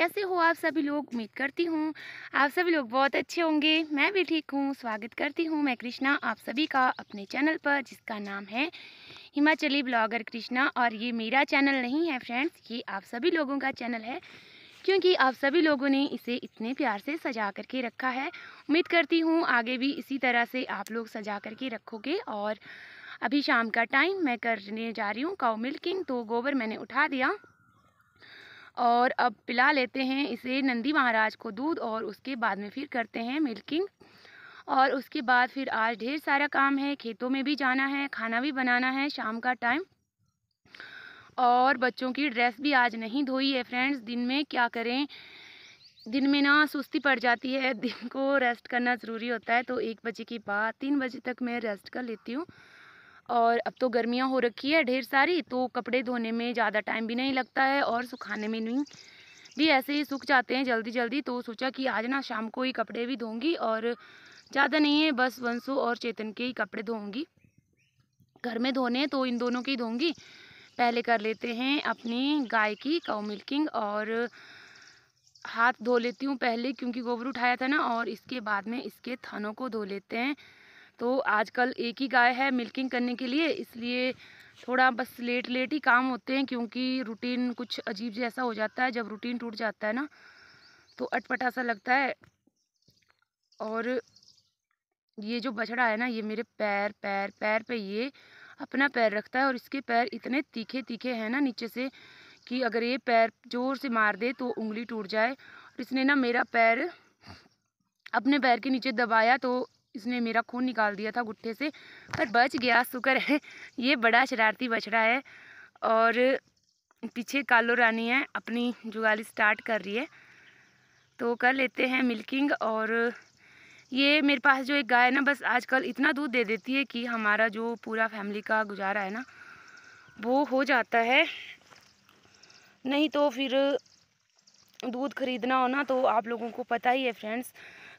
कैसे हो आप सभी लोग उम्मीद करती हूँ आप सभी लोग बहुत अच्छे होंगे मैं भी ठीक हूँ स्वागत करती हूँ मैं कृष्णा आप सभी का अपने चैनल पर जिसका नाम है हिमाचली ब्लॉगर कृष्णा और ये मेरा चैनल नहीं है फ्रेंड्स ये आप सभी लोगों का चैनल है क्योंकि आप सभी लोगों ने इसे इतने प्यार से सजा करके रखा है उम्मीद करती हूँ आगे भी इसी तरह से आप लोग सजा करके रखोगे और अभी शाम का टाइम मैं करने जा रही हूँ काउ मिल्किंग तो गोबर मैंने उठा दिया और अब पिला लेते हैं इसे नंदी महाराज को दूध और उसके बाद में फिर करते हैं मिल्किंग और उसके बाद फिर आज ढेर सारा काम है खेतों में भी जाना है खाना भी बनाना है शाम का टाइम और बच्चों की ड्रेस भी आज नहीं धोई है फ्रेंड्स दिन में क्या करें दिन में ना सुस्ती पड़ जाती है दिन को रेस्ट करना ज़रूरी होता है तो एक बजे के बाद तीन बजे तक मैं रेस्ट कर लेती हूँ और अब तो गर्मियाँ हो रखी है ढेर सारी तो कपड़े धोने में ज़्यादा टाइम भी नहीं लगता है और सुखाने में नहीं भी ऐसे ही सूख जाते हैं जल्दी जल्दी तो सोचा कि आज ना शाम को ही कपड़े भी धोंगी और ज़्यादा नहीं है बस वंशु और चेतन के ही कपड़े धोंगी घर में धोने तो इन दोनों के ही धोंगी पहले कर लेते हैं अपनी गाय की काउ मिल्किंग और हाथ धो लेती हूँ पहले क्योंकि गोबर उठाया था ना और इसके बाद में इसके थनों को धो लेते हैं तो आजकल एक ही गाय है मिल्किंग करने के लिए इसलिए थोड़ा बस लेट लेट ही काम होते हैं क्योंकि रूटीन कुछ अजीब जैसा हो जाता है जब रूटीन टूट जाता है ना तो अटपटा सा लगता है और ये जो बछड़ा है ना ये मेरे पैर पैर पैर पे ये अपना पैर रखता है और इसके पैर इतने तीखे तीखे हैं ना नीचे से कि अगर ये पैर ज़ोर से मार दे तो उंगली टूट जाए और इसने ना मेरा पैर अपने पैर के नीचे दबाया तो इसने मेरा खून निकाल दिया था गुट्ठे से पर बच गया शुक्र है ये बड़ा शरारती बछड़ा है और पीछे कालो रानी है अपनी जुगाली स्टार्ट कर रही है तो कर लेते हैं मिल्किंग और ये मेरे पास जो एक गाय है ना बस आजकल इतना दूध दे देती है कि हमारा जो पूरा फैमिली का गुजारा है ना वो हो जाता है नहीं तो फिर दूध खरीदना हो ना तो आप लोगों को पता ही है फ्रेंड्स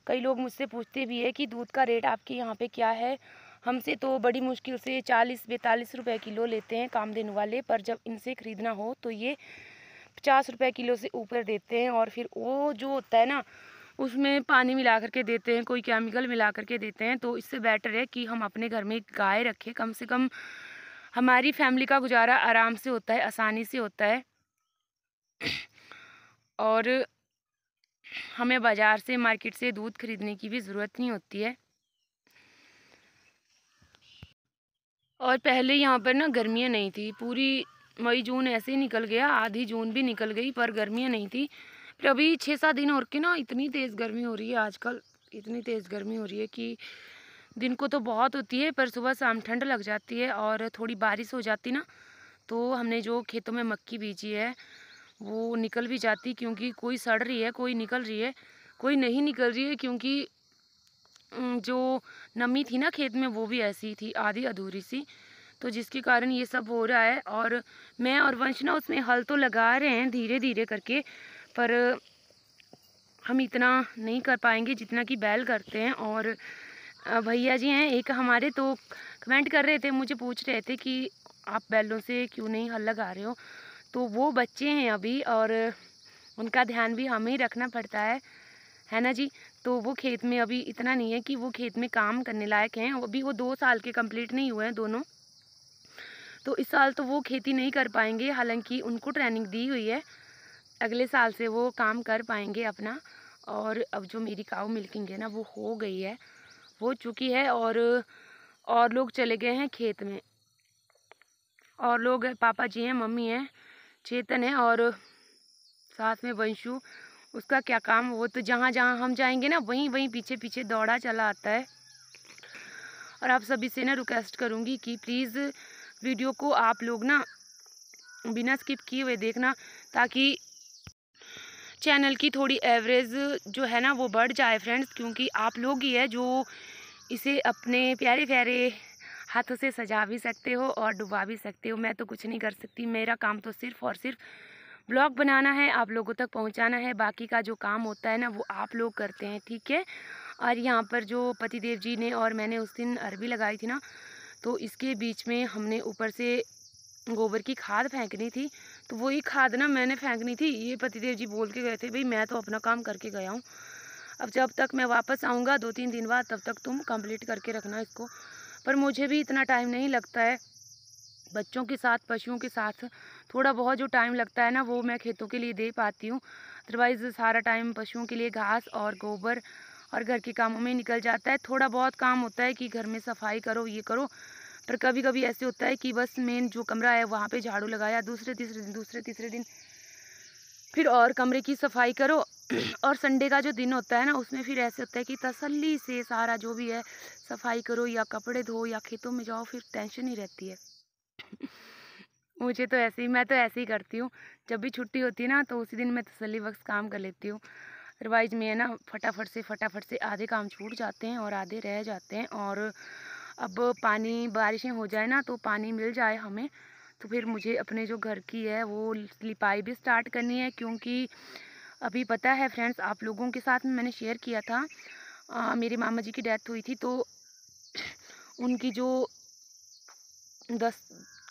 कई लोग मुझसे पूछते भी है कि दूध का रेट आपके यहाँ पे क्या है हमसे तो बड़ी मुश्किल से चालीस बैतालीस रुपये किलो लेते हैं काम देने वाले पर जब इनसे ख़रीदना हो तो ये पचास रुपये किलो से ऊपर देते हैं और फिर वो जो होता है ना उसमें पानी मिला करके देते हैं कोई केमिकल मिला करके देते हैं तो इससे बेटर है कि हम अपने घर में गाय रखें कम से कम हमारी फैमिली का गुजारा आराम से होता है आसानी से होता है और हमें बाज़ार से मार्केट से दूध खरीदने की भी ज़रूरत नहीं होती है और पहले यहाँ पर ना गर्मियाँ नहीं थी पूरी मई जून ऐसे ही निकल गया आधी जून भी निकल गई पर गर्मियाँ नहीं थी फिर अभी छः सात दिन और के ना इतनी तेज़ गर्मी हो रही है आजकल इतनी तेज़ गर्मी हो रही है कि दिन को तो बहुत होती है पर सुबह शाम ठंड लग जाती है और थोड़ी बारिश हो जाती ना तो हमने जो खेतों में मक्की बीजी है वो निकल भी जाती क्योंकि कोई सड़ रही है कोई निकल रही है कोई नहीं निकल रही है क्योंकि जो नमी थी ना खेत में वो भी ऐसी थी आधी अधूरी सी तो जिसके कारण ये सब हो रहा है और मैं और वंश उसमें हल तो लगा रहे हैं धीरे धीरे करके पर हम इतना नहीं कर पाएंगे जितना कि बैल करते हैं और भैया जी हैं एक हमारे तो कमेंट कर रहे थे मुझे पूछ रहे थे कि आप बैलों से क्यों नहीं हल लगा रहे हो तो वो बच्चे हैं अभी और उनका ध्यान भी हमें रखना पड़ता है है ना जी तो वो खेत में अभी इतना नहीं है कि वो खेत में काम करने लायक हैं अभी वो दो साल के कंप्लीट नहीं हुए हैं दोनों तो इस साल तो वो खेती नहीं कर पाएंगे हालांकि उनको ट्रेनिंग दी हुई है अगले साल से वो काम कर पाएंगे अपना और अब जो मेरी काव मिल्किंग है ना वो हो गई है हो चुकी है और और लोग चले गए हैं खेत में और लोग पापा जी हैं मम्मी हैं चेतन है और साथ में वंशु उसका क्या काम वो तो जहाँ जहाँ हम जाएंगे ना वहीं वहीं पीछे पीछे दौड़ा चला आता है और आप सभी से ना रिक्वेस्ट करूँगी कि प्लीज़ वीडियो को आप लोग ना बिना स्किप किए हुए देखना ताकि चैनल की थोड़ी एवरेज जो है ना वो बढ़ जाए फ्रेंड्स क्योंकि आप लोग ही है जो इसे अपने प्यारे प्यारे हाथों से सजा भी सकते हो और डुबा भी सकते हो मैं तो कुछ नहीं कर सकती मेरा काम तो सिर्फ़ और सिर्फ ब्लॉग बनाना है आप लोगों तक पहुंचाना है बाकी का जो काम होता है ना वो आप लोग करते हैं ठीक है और यहाँ पर जो पतिदेव जी ने और मैंने उस दिन अरबी लगाई थी ना तो इसके बीच में हमने ऊपर से गोबर की खाद फेंकनी थी तो वही खाद ना मैंने फेंकनी थी ये पतिदेव जी बोल के गए थे भाई मैं तो अपना काम करके गया हूँ अब जब तक मैं वापस आऊँगा दो तीन दिन बाद तब तक तुम कंप्लीट करके रखना इसको पर मुझे भी इतना टाइम नहीं लगता है बच्चों के साथ पशुओं के साथ थोड़ा बहुत जो टाइम लगता है ना वो मैं खेतों के लिए दे पाती हूँ अदरवाइज़ सारा टाइम पशुओं के लिए घास और गोबर और घर के कामों में निकल जाता है थोड़ा बहुत काम होता है कि घर में सफाई करो ये करो पर कभी कभी ऐसे होता है कि बस मेन जो कमरा है वहाँ पे झाड़ू लगाया दूसरे तीसरे दिन दूसरे तीसरे दिन फिर और कमरे की सफाई करो और संडे का जो दिन होता है ना उसमें फिर ऐसे होता है कि तसल्ली से सारा जो भी है सफाई करो या कपड़े धो या खेतों में जाओ फिर टेंशन ही रहती है मुझे तो ऐसे ही मैं तो ऐसे ही करती हूँ जब भी छुट्टी होती है ना तो उसी दिन मैं तसली वक्त काम कर लेती हूँ अदरवाइज में है ना फटाफट से फटाफट से आधे काम छूट जाते हैं और आधे रह जाते हैं और अब पानी बारिशें हो जाए ना तो पानी मिल जाए हमें तो फिर मुझे अपने जो घर की है वो लिपाई भी स्टार्ट करनी है क्योंकि अभी पता है फ्रेंड्स आप लोगों के साथ में मैंने शेयर किया था आ, मेरे मामा जी की डेथ हुई थी तो उनकी जो दस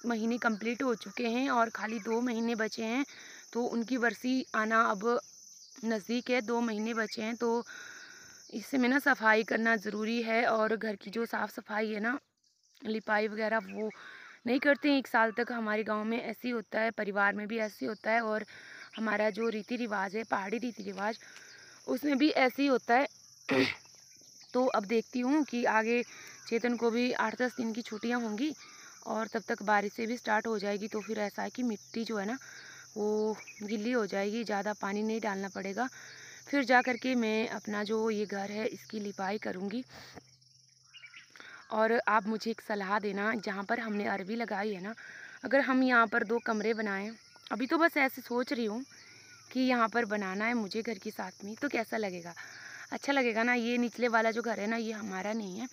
महीने कंप्लीट हो चुके हैं और खाली दो महीने बचे हैं तो उनकी बरसी आना अब नज़दीक है दो महीने बचे हैं तो इससे में ना सफाई करना ज़रूरी है और घर की जो साफ़ सफाई है ना लिपाई वगैरह वो नहीं करते हैं एक साल तक हमारे गांव में ऐसे ही होता है परिवार में भी ऐसे ही होता है और हमारा जो रीति रिवाज है पहाड़ी रीति रिवाज उसमें भी ऐसे ही होता है तो अब देखती हूँ कि आगे चेतन को भी आठ दस दिन की छुट्टियाँ होंगी और तब तक बारिशें भी स्टार्ट हो जाएगी तो फिर ऐसा है कि मिट्टी जो है ना वो गिल्ली हो जाएगी ज़्यादा पानी नहीं डालना पड़ेगा फिर जा कर के मैं अपना जो ये घर है इसकी लिपाई करूँगी और आप मुझे एक सलाह देना जहाँ पर हमने अरबी लगाई है ना अगर हम यहाँ पर दो कमरे बनाएँ अभी तो बस ऐसे सोच रही हूँ कि यहाँ पर बनाना है मुझे घर के साथ में तो कैसा लगेगा अच्छा लगेगा ना ये निचले वाला जो घर है ना ये हमारा नहीं है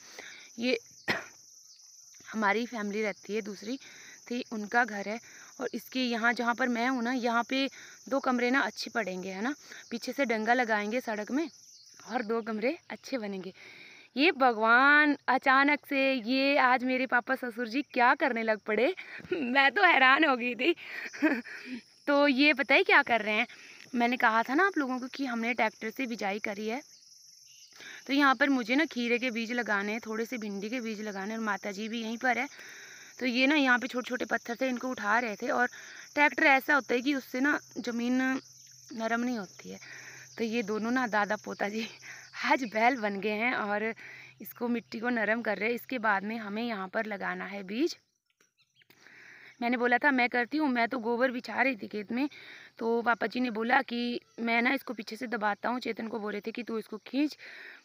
ये हमारी फैमिली रहती है दूसरी थी उनका घर है और इसके यहाँ जहाँ पर मैं हूँ ना यहाँ पे दो कमरे ना अच्छे पड़ेंगे है ना पीछे से डंगा लगाएंगे सड़क में और दो कमरे अच्छे बनेंगे ये भगवान अचानक से ये आज मेरे पापा ससुर जी क्या करने लग पड़े मैं तो हैरान हो गई थी तो ये पता क्या कर रहे हैं मैंने कहा था ना आप लोगों को कि हमने ट्रैक्टर से बिजाई करी है तो यहाँ पर मुझे ना खीरे के बीज लगाने हैं थोड़े से भिंडी के बीज लगाने और माता जी भी यहीं पर है तो ये ना यहाँ पे छोटे छोटे पत्थर थे इनको उठा रहे थे और ट्रैक्टर ऐसा होता है कि उससे ना ज़मीन नरम नहीं होती है तो ये दोनों ना दादा पोता जी आज बैल बन गए हैं और इसको मिट्टी को नरम कर रहे हैं इसके बाद में हमें यहाँ पर लगाना है बीज मैंने बोला था मैं करती हूँ मैं तो गोबर बिछा रही थी खेत में तो पापा जी ने बोला कि मैं ना इसको पीछे से दबाता हूँ चेतन को बोल रहे थे कि तू इसको खींच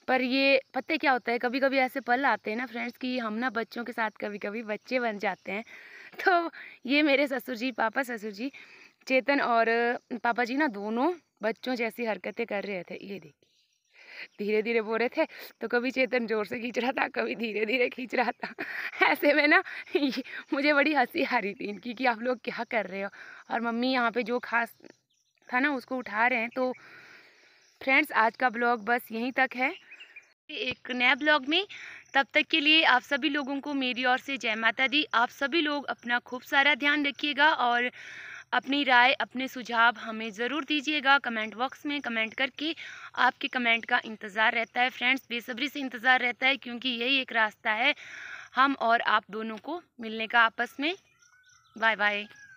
पर ये पत्ते क्या होता है कभी कभी ऐसे पल आते हैं ना फ्रेंड्स कि हम ना बच्चों के साथ कभी कभी बच्चे बन जाते हैं तो ये मेरे ससुर जी पापा ससुर जी चेतन और पापा जी ना दोनों बच्चों जैसी हरकतें कर रहे थे ये देखिए धीरे धीरे बोल रहे थे तो कभी चेतन ज़ोर से खींच रहा था कभी धीरे धीरे खींच रहा था ऐसे में ना मुझे बड़ी हंसी आ रही थी इनकी कि आप लोग क्या कर रहे हो और मम्मी यहाँ पे जो खास था ना उसको उठा रहे हैं तो फ्रेंड्स आज का ब्लॉग बस यहीं तक है एक नया ब्लॉग में तब तक के लिए आप सभी लोगों को मेरी ओर से जय माता दी आप सभी लोग अपना खूब सारा ध्यान रखिएगा और अपनी राय अपने सुझाव हमें ज़रूर दीजिएगा कमेंट बॉक्स में कमेंट करके आपके कमेंट का इंतज़ार रहता है फ्रेंड्स बेसब्री से इंतज़ार रहता है क्योंकि यही एक रास्ता है हम और आप दोनों को मिलने का आपस में बाय बाय